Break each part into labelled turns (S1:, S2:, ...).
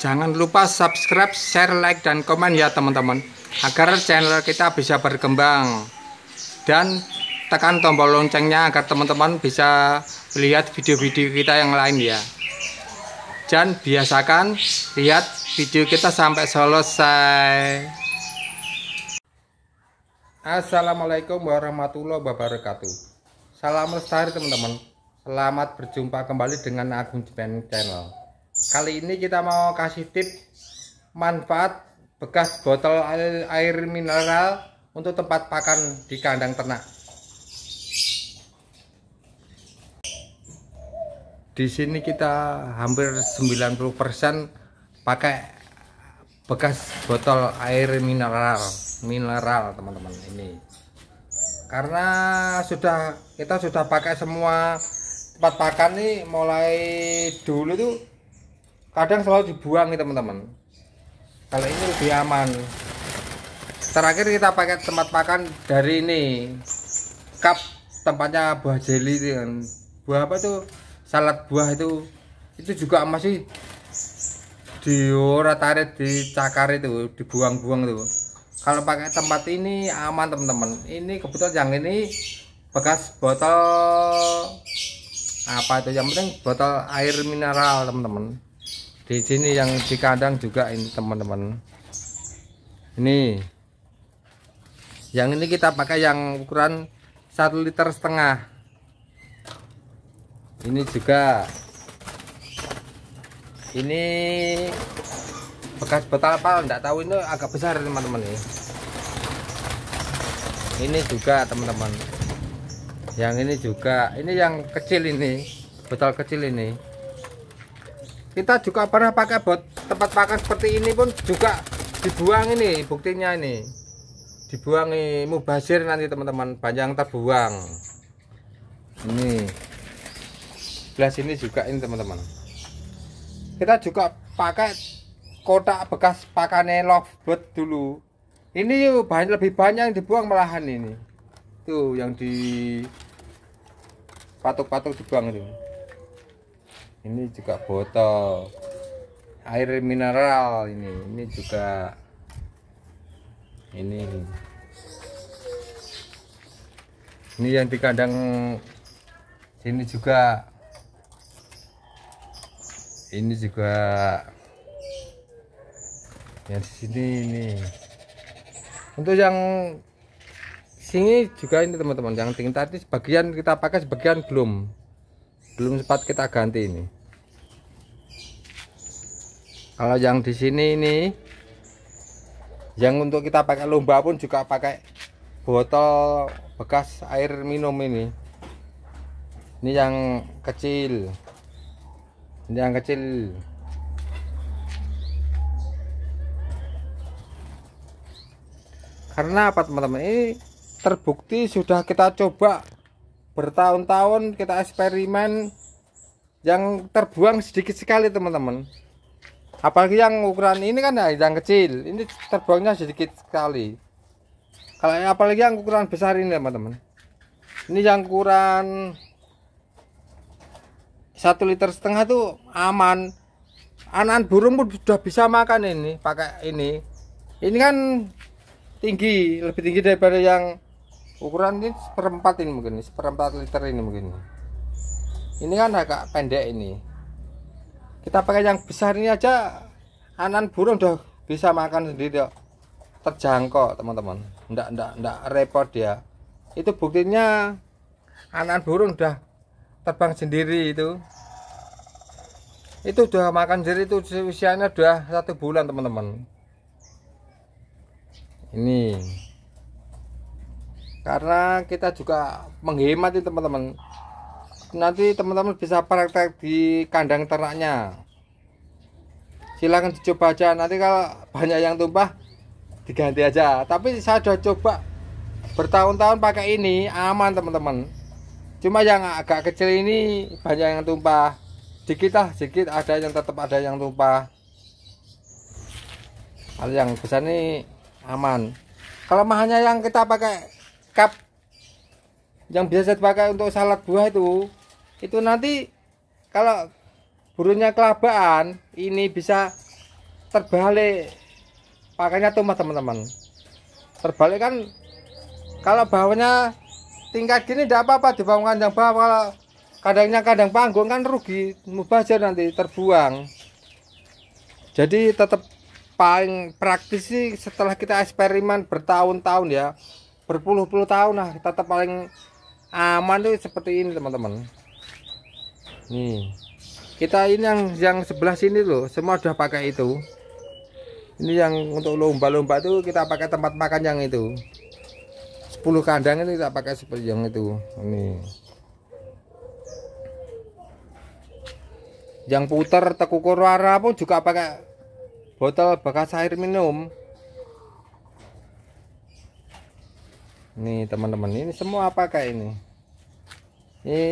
S1: Jangan lupa subscribe, share, like, dan komen ya teman-teman Agar channel kita bisa berkembang Dan tekan tombol loncengnya agar teman-teman bisa lihat video-video kita yang lain ya Dan biasakan lihat video kita sampai selesai Assalamualaikum warahmatullahi wabarakatuh Salam lestari teman-teman Selamat berjumpa kembali dengan Agung Jepen Channel Kali ini kita mau kasih tip Manfaat bekas botol air mineral Untuk tempat pakan di kandang ternak Di sini kita hampir 90% pakai bekas botol air mineral mineral teman-teman ini karena sudah kita sudah pakai semua tempat pakan nih mulai dulu tuh kadang selalu dibuang nih teman-teman kalau ini lebih aman terakhir kita pakai tempat pakan dari ini cup tempatnya buah jelly dengan buah apa tuh salad buah itu itu juga masih diora di cakar itu dibuang-buang tuh kalau pakai tempat ini aman teman-teman ini kebetulan yang ini bekas botol apa itu yang penting botol air mineral teman-teman di sini yang di kandang juga ini teman-teman ini yang ini kita pakai yang ukuran satu liter setengah ini juga ini bekas betal apa enggak tahu ini agak besar teman-teman ini ini juga teman-teman yang ini juga ini yang kecil ini betal kecil ini kita juga pernah pakai bot tempat pakan seperti ini pun juga dibuang ini buktinya ini dibuang ini mubazir nanti teman-teman panjang terbuang ini belas ini juga ini teman-teman kita juga pakai kotak bekas pakannya lovebird dulu ini banyak lebih banyak yang dibuang malahan ini tuh yang di patok-patok dibuang ini ini juga botol air mineral ini ini juga ini ini yang di kandang sini juga ini juga ya di sini ini untuk yang sini juga ini teman-teman yang tinggi tadi sebagian kita pakai sebagian belum belum sempat kita ganti ini kalau yang di sini ini yang untuk kita pakai lomba pun juga pakai botol bekas air minum ini ini yang kecil ini yang kecil karena apa teman-teman ini terbukti sudah kita coba bertahun-tahun kita eksperimen yang terbuang sedikit sekali teman-teman apalagi yang ukuran ini kan ya yang kecil ini terbuangnya sedikit sekali kalau apalagi yang ukuran besar ini teman-teman ini yang ukuran satu liter setengah itu aman anak burung pun sudah bisa makan ini pakai ini ini kan tinggi lebih tinggi daripada yang ukuran ini seperempat ini mungkin seperempat liter ini mungkin ini kan agak pendek ini kita pakai yang besar ini aja anan burung udah bisa makan sendiri dok terjangkau teman-teman ndak ndak ndak repot dia itu buktinya anan burung udah terbang sendiri itu itu udah makan sendiri itu usianya udah satu bulan teman-teman ini karena kita juga menghemat ini teman-teman nanti teman-teman bisa praktek di kandang ternaknya silahkan dicoba aja nanti kalau banyak yang tumpah diganti aja tapi saya sudah coba bertahun-tahun pakai ini aman teman-teman cuma yang agak kecil ini banyak yang tumpah dikit lah sedikit ada yang tetap ada yang tumpah kalau yang besar nih aman kelemahannya yang kita pakai cup yang biasa dipakai untuk salad buah itu itu nanti kalau burungnya kelabaan ini bisa terbalik pakainya tumbah teman-teman terbalik kan kalau bawahnya tingkat gini tidak apa-apa dibangun kandang bawah kalau kadangnya kadang panggung kan rugi mubazir nanti terbuang jadi tetap paling praktis sih setelah kita eksperimen bertahun-tahun ya berpuluh-puluh tahun lah tetap paling aman tuh seperti ini teman-teman nih kita ini yang yang sebelah sini loh semua udah pakai itu ini yang untuk lomba-lomba tuh kita pakai tempat makan yang itu 10 kandang ini kita pakai seperti yang itu ini yang putar tekukur warna pun juga pakai botol bekas air minum nih teman-teman ini semua apa kayak ini ini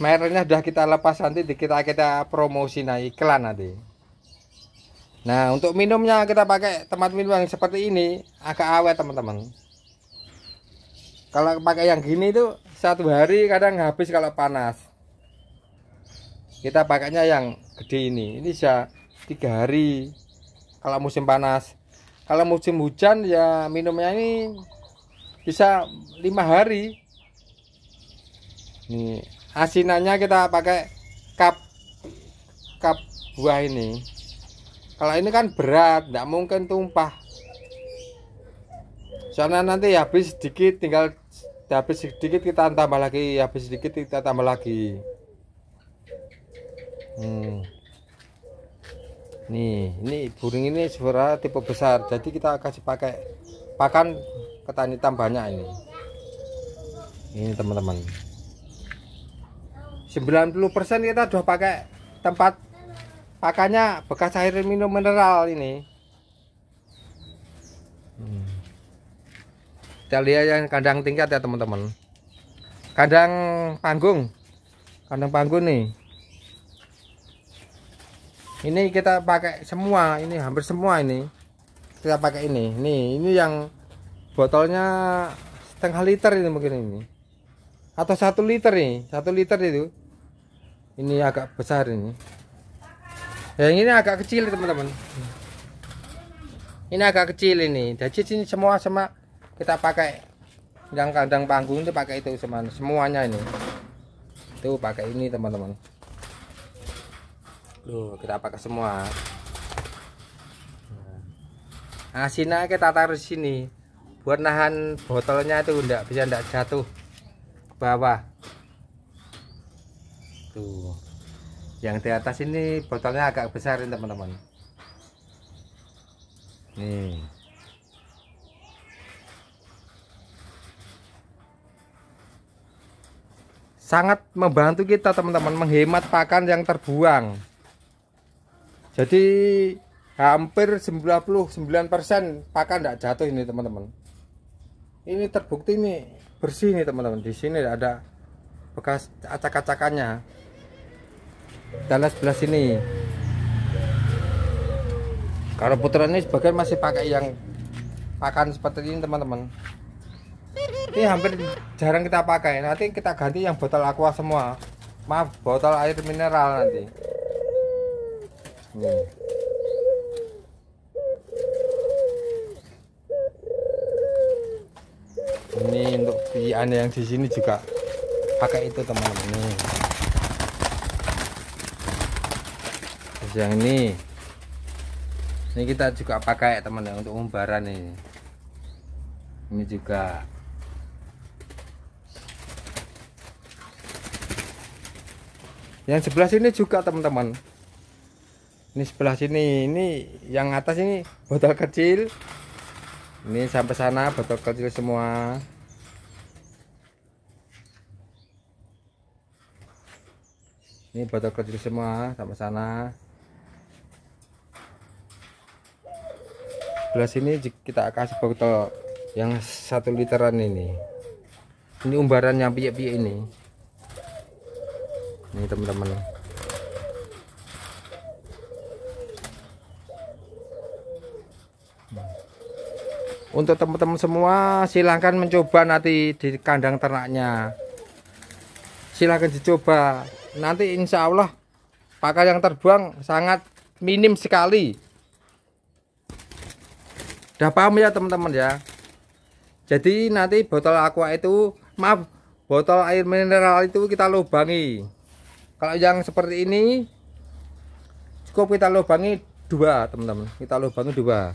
S1: mereknya sudah kita lepas nanti kita kita promosi nah iklan nanti nah untuk minumnya kita pakai tempat minum yang seperti ini agak awet teman-teman kalau pakai yang gini itu satu hari kadang habis kalau panas kita pakainya yang gede ini ini bisa tiga hari kalau musim panas kalau musim hujan ya minumnya ini bisa lima hari nih asinannya kita pakai cup cup buah ini kalau ini kan berat tidak mungkin tumpah soalnya nanti habis sedikit tinggal habis sedikit kita tambah lagi habis sedikit kita tambah lagi hmm nih ini burung ini sebenarnya tipe besar jadi kita kasih pakai pakan ketan hitam banyak ini ini teman-teman 90% kita sudah pakai tempat pakannya bekas air minum mineral ini hmm. kita lihat yang kandang tingkat ya teman-teman kandang panggung kandang panggung nih ini kita pakai semua ini hampir semua ini kita pakai ini nih ini yang botolnya setengah liter ini mungkin ini atau satu liter nih satu liter itu ini agak besar ini yang ini agak kecil teman-teman ini agak kecil ini jadi sini semua sama kita pakai yang kandang panggung itu pakai itu semuanya ini itu pakai ini teman-teman loh kita pakai semua nah, nah sini kita taruh sini buat nahan botolnya itu enggak bisa enggak jatuh ke bawah tuh yang di atas ini botolnya agak besar ini teman-teman nih sangat membantu kita teman-teman menghemat pakan yang terbuang jadi hampir 99% pakan tidak jatuh ini teman-teman. Ini terbukti ini bersih nih teman-teman. Di sini ada bekas acak-acakannya. Dan sebelah sini. Kalau putaran ini sebagian masih pakai yang pakan seperti ini teman-teman. Ini hampir jarang kita pakai. Nanti kita ganti yang botol aqua semua. Maaf, botol air mineral nanti. Hmm. Ini untuk pian yang di sini juga pakai itu teman-teman nih. yang ini ini kita juga pakai teman-teman untuk umbaran nih. Ini juga yang sebelah sini juga teman-teman ini sebelah sini ini yang atas ini botol kecil ini sampai sana botol kecil semua ini botol kecil semua sampai sana sebelah sini kita kasih botol yang satu literan ini ini umbaran yang biak-biak ini ini teman-teman untuk teman-teman semua silahkan mencoba nanti di kandang ternaknya silahkan dicoba nanti insya Allah pakai yang terbuang sangat minim sekali udah paham ya teman-teman ya jadi nanti botol aqua itu maaf botol air mineral itu kita lubangi kalau yang seperti ini cukup kita lubangi dua teman-teman kita lubangi dua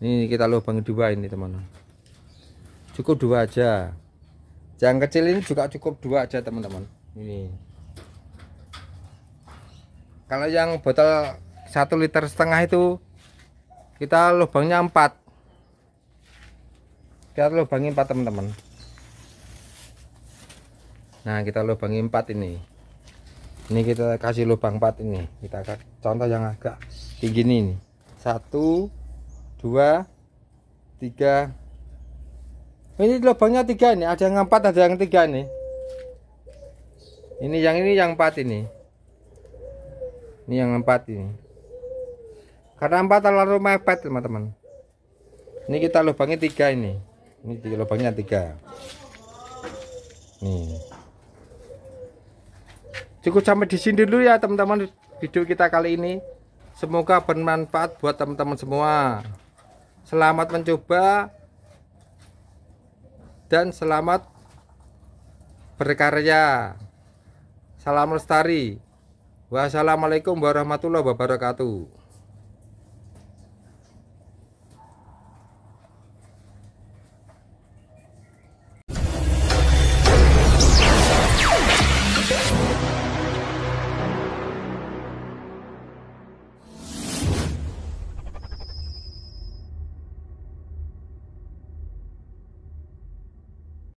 S1: ini kita lubang dua ini teman cukup dua aja yang kecil ini juga cukup dua aja teman-teman ini kalau yang botol satu liter setengah itu kita lubangnya empat kita lubangi empat teman-teman nah kita lubangi empat ini ini kita kasih lubang empat ini kita contoh yang agak tinggi ini satu dua tiga ini lubangnya tiga ini ada yang empat ada yang tiga ini ini yang ini yang empat ini ini yang empat ini karena empat terlalu mepet teman-teman ini kita lubangnya tiga ini ini tiga lubangnya tiga nih cukup sampai di sini dulu ya teman-teman video kita kali ini semoga bermanfaat buat teman-teman semua Selamat mencoba dan selamat berkarya. Salam lestari. Wassalamualaikum warahmatullahi wabarakatuh.